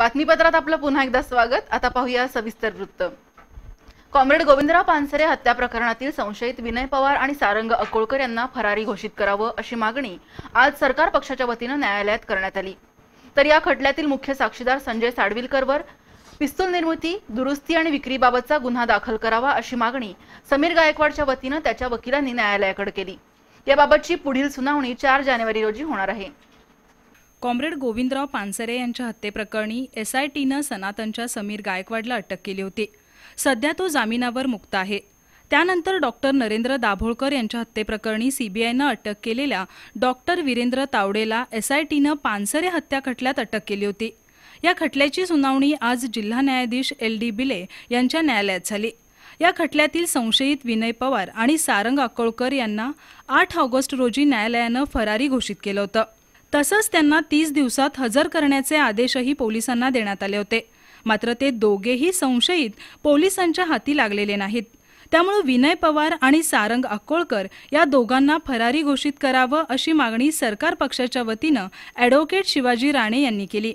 बातमीपत्रात आपलं पुन्हा एकदा स्वागत आता पाहूया सविस्तर वृत्त कॉम्रेड गोविंदराव पानसरे हत्या प्रकरणातील संशयित विनय पवार आणि सारंग अकोळकर यांना फरारी घोषित करावं अशी मागणी आज सरकार पक्षाच्या वतीनं न्यायालयात करण्यात आली तर या खटल्यातील मुख्य साक्षीदार संजय साडविलकरवर पिस्तूल निर्मिती दुरुस्ती आणि विक्रीबाबतचा गुन्हा दाखल करावा अशी मागणी समीर गायकवाडच्या वतीनं त्याच्या वकिलांनी न्यायालयाकडे केली याबाबतची पुढील सुनावणी चार जानेवारी रोजी होणार आहे कॉम्रेड गोविंदराव पानसरे यांच्या हत्येप्रकरणी एस आय टीनं सनातनच्या समीर गायकवाडला अटक केली होती सध्या तो जामिनावर मुक्त आहे त्यानंतर डॉक्टर नरेंद्र दाभोळकर यांच्या हत्येप्रकरणी सीबीआयनं अटक केलेल्या डॉक्टर वीरेंद्र तावडेला एसआयटीनं पानसरे हत्या खटल्यात अटक केली होती या खटल्याची सुनावणी आज जिल्हा न्यायाधीश एल डी बिले यांच्या न्यायालयात झाली या खटल्यातील संशयित विनय पवार आणि सारंग अकोळकर यांना आठ ऑगस्ट रोजी न्यायालयानं फरारी घोषित केलं होतं तसंच त्यांना तीस दिवसात हजर करण्याचे आदेशही पोलिसांना देण्यात आले होते मात्र ते दोघेही संशयित पोलिसांच्या हाती लागलेले नाहीत त्यामुळे विनय पवार आणि सारंग अक्कोळकर या दोघांना फरारी घोषित करावं अशी मागणी सरकार पक्षाच्या वतीनं ॲडव्होकेट शिवाजी राणे यांनी केली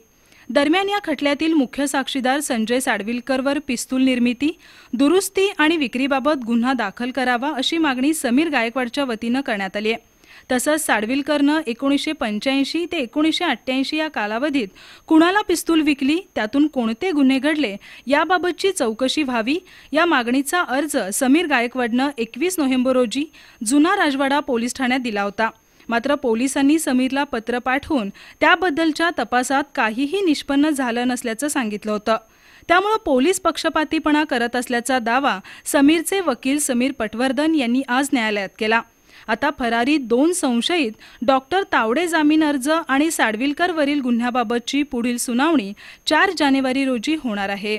दरम्यान या खटल्यातील मुख्य साक्षीदार संजय साडविलकरवर पिस्तूल निर्मिती दुरुस्ती आणि विक्रीबाबत गुन्हा दाखल करावा अशी मागणी समीर गायकवाडच्या वतीनं करण्यात आली आहे तसंच साडविलकरनं एकोणीसशे पंच्याऐंशी ते एकोणीसशे अठ्ठ्याऐंशी या कालावधीत कुणाला पिस्तूल विकली त्यातून कोणते गुन्हे घडले याबाबतची चौकशी व्हावी या मागणीचा अर्ज समीर गायकवाडनं एकवीस नोव्हेंबर रोजी जुना राजवाडा पोलीस ठाण्यात दिला होता मात्र पोलिसांनी समीरला पत्र पाठवून त्याबद्दलच्या तपासात काहीही निष्पन्न झालं नसल्याचं सांगितलं होतं त्यामुळं पोलीस पक्षपातीपणा करत असल्याचा दावा समीरचे वकील समीर पटवर्धन यांनी आज न्यायालयात केला आता फरारी दोन संशयित डॉक्टर तावडे जामीन अर्ज आणि साडविलकरवरील गुन्ह्याबाबतची पुढील सुनावणी चार जानेवारी रोजी होणार आहे